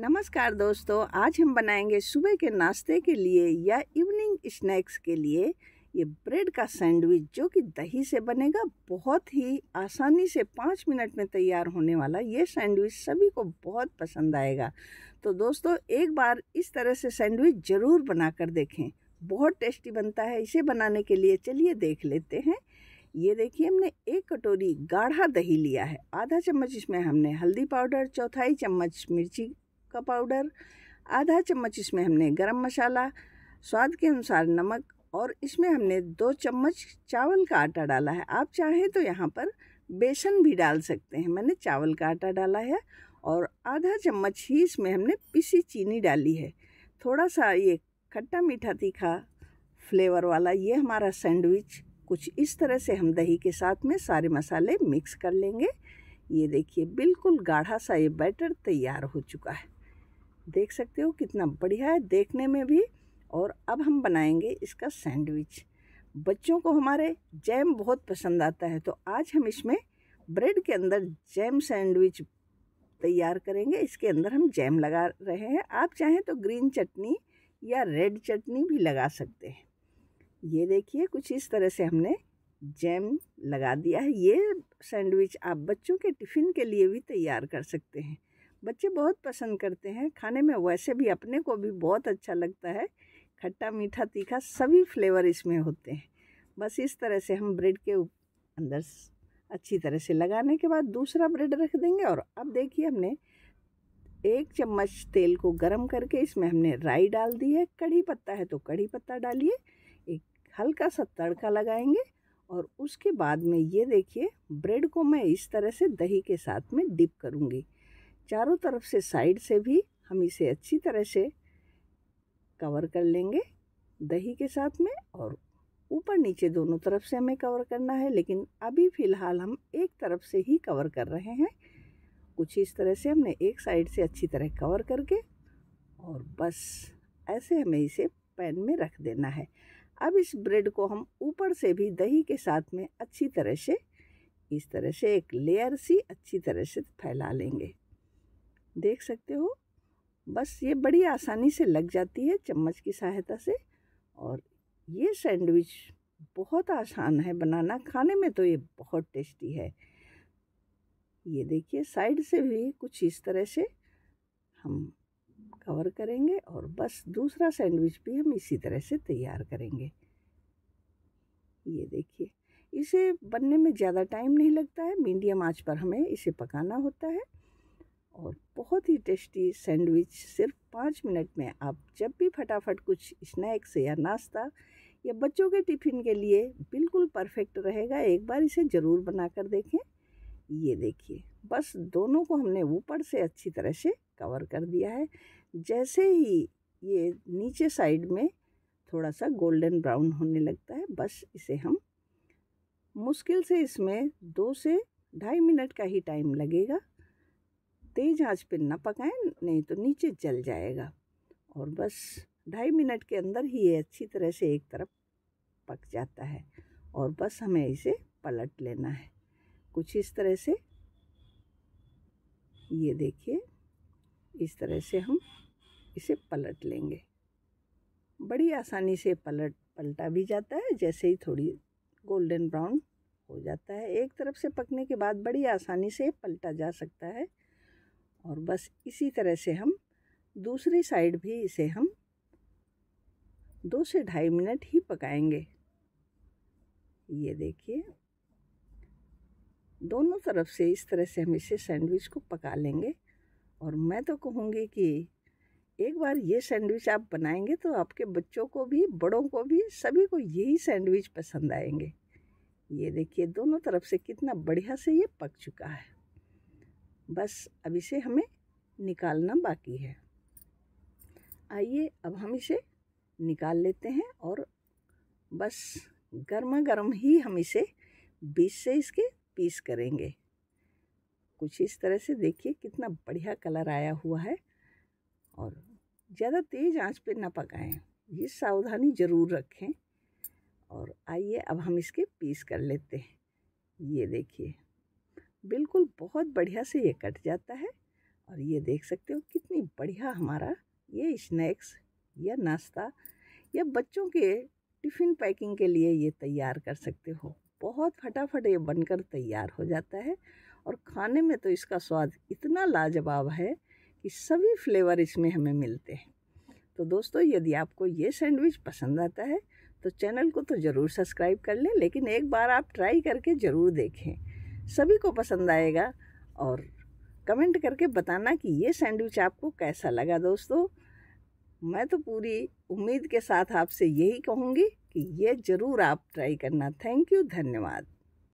नमस्कार दोस्तों आज हम बनाएंगे सुबह के नाश्ते के लिए या इवनिंग स्नैक्स के लिए ये ब्रेड का सैंडविच जो कि दही से बनेगा बहुत ही आसानी से पाँच मिनट में तैयार होने वाला ये सैंडविच सभी को बहुत पसंद आएगा तो दोस्तों एक बार इस तरह से सैंडविच ज़रूर बना कर देखें बहुत टेस्टी बनता है इसे बनाने के लिए चलिए देख लेते हैं ये देखिए हमने एक कटोरी गाढ़ा दही लिया है आधा चम्मच इसमें हमने हल्दी पाउडर चौथाई चम्मच मिर्ची का पाउडर आधा चम्मच इसमें हमने गरम मसाला स्वाद के अनुसार नमक और इसमें हमने दो चम्मच चावल का आटा डाला है आप चाहें तो यहाँ पर बेसन भी डाल सकते हैं मैंने चावल का आटा डाला है और आधा चम्मच ही इसमें हमने पिसी चीनी डाली है थोड़ा सा ये खट्टा मीठा तीखा फ्लेवर वाला ये हमारा सैंडविच कुछ इस तरह से हम दही के साथ में सारे मसाले मिक्स कर लेंगे ये देखिए बिल्कुल गाढ़ा सा ये बैटर तैयार हो चुका है देख सकते हो कितना बढ़िया है देखने में भी और अब हम बनाएंगे इसका सैंडविच बच्चों को हमारे जैम बहुत पसंद आता है तो आज हम इसमें ब्रेड के अंदर जैम सैंडविच तैयार करेंगे इसके अंदर हम जैम लगा रहे हैं आप चाहें तो ग्रीन चटनी या रेड चटनी भी लगा सकते हैं ये देखिए कुछ इस तरह से हमने जैम लगा दिया है ये सैंडविच आप बच्चों के टिफ़िन के लिए भी तैयार कर सकते हैं बच्चे बहुत पसंद करते हैं खाने में वैसे भी अपने को भी बहुत अच्छा लगता है खट्टा मीठा तीखा सभी फ्लेवर इसमें होते हैं बस इस तरह से हम ब्रेड के अंदर अच्छी तरह से लगाने के बाद दूसरा ब्रेड रख देंगे और अब देखिए हमने एक चम्मच तेल को गरम करके इसमें हमने राई डाल दी है कड़ी पत्ता है तो कड़ी पत्ता डालिए एक हल्का सा तड़का लगाएंगे और उसके बाद में ये देखिए ब्रेड को मैं इस तरह से दही के साथ में डिप करूँगी चारों तरफ से साइड से भी हम इसे अच्छी तरह से कवर कर लेंगे दही के साथ में और ऊपर नीचे दोनों तरफ से हमें कवर करना है लेकिन अभी फ़िलहाल हम एक तरफ से ही कवर कर रहे हैं कुछ इस तरह से हमने एक साइड से अच्छी तरह कवर करके और बस ऐसे हमें इसे पैन में रख देना है अब इस ब्रेड को हम ऊपर से भी दही के साथ में अच्छी तरह से इस तरह से एक लेयर सी अच्छी तरह से फैला लेंगे देख सकते हो बस ये बड़ी आसानी से लग जाती है चम्मच की सहायता से और ये सैंडविच बहुत आसान है बनाना खाने में तो ये बहुत टेस्टी है ये देखिए साइड से भी कुछ इस तरह से हम कवर करेंगे और बस दूसरा सैंडविच भी हम इसी तरह से तैयार करेंगे ये देखिए इसे बनने में ज़्यादा टाइम नहीं लगता है मीडियम आंच पर हमें इसे पकाना होता है और बहुत ही टेस्टी सैंडविच सिर्फ पाँच मिनट में आप जब भी फटाफट कुछ स्नैक्स या नाश्ता या बच्चों के टिफ़िन के लिए बिल्कुल परफेक्ट रहेगा एक बार इसे ज़रूर बना कर देखें ये देखिए बस दोनों को हमने ऊपर से अच्छी तरह से कवर कर दिया है जैसे ही ये नीचे साइड में थोड़ा सा गोल्डन ब्राउन होने लगता है बस इसे हम मुश्किल से इसमें दो से ढाई मिनट का ही टाइम लगेगा तेज़ आंच पे ना पकाएं नहीं तो नीचे जल जाएगा और बस ढाई मिनट के अंदर ही ये अच्छी तरह से एक तरफ पक जाता है और बस हमें इसे पलट लेना है कुछ इस तरह से ये देखिए इस तरह से हम इसे पलट लेंगे बड़ी आसानी से पलट पलटा भी जाता है जैसे ही थोड़ी गोल्डन ब्राउन हो जाता है एक तरफ से पकने के बाद बड़ी आसानी से पलटा जा सकता है और बस इसी तरह से हम दूसरी साइड भी इसे हम दो से ढाई मिनट ही पकाएंगे ये देखिए दोनों तरफ से इस तरह से हम इसे सैंडविच को पका लेंगे और मैं तो कहूँगी कि एक बार ये सैंडविच आप बनाएंगे तो आपके बच्चों को भी बड़ों को भी सभी को यही सैंडविच पसंद आएंगे ये देखिए दोनों तरफ से कितना बढ़िया से ये पक चुका है बस अब इसे हमें निकालना बाकी है आइए अब हम इसे निकाल लेते हैं और बस गर्मा गर्म ही हम इसे बीच से इसके पीस करेंगे कुछ इस तरह से देखिए कितना बढ़िया कलर आया हुआ है और ज़्यादा तेज़ आंच पे ना पकाएं ये सावधानी ज़रूर रखें और आइए अब हम इसके पीस कर लेते हैं ये देखिए बिल्कुल बहुत बढ़िया से ये कट जाता है और ये देख सकते हो कितनी बढ़िया हमारा ये स्नैक्स या नाश्ता या बच्चों के टिफ़िन पैकिंग के लिए ये तैयार कर सकते हो बहुत फटाफट ये बनकर तैयार हो जाता है और खाने में तो इसका स्वाद इतना लाजवाब है कि सभी फ्लेवर इसमें हमें मिलते हैं तो दोस्तों यदि आपको ये सैंडविच पसंद आता है तो चैनल को तो ज़रूर सब्सक्राइब कर लें लेकिन एक बार आप ट्राई करके ज़रूर देखें सभी को पसंद आएगा और कमेंट करके बताना कि ये सैंडविच आपको कैसा लगा दोस्तों मैं तो पूरी उम्मीद के साथ आपसे यही कहूँगी कि ये ज़रूर आप ट्राई करना थैंक यू धन्यवाद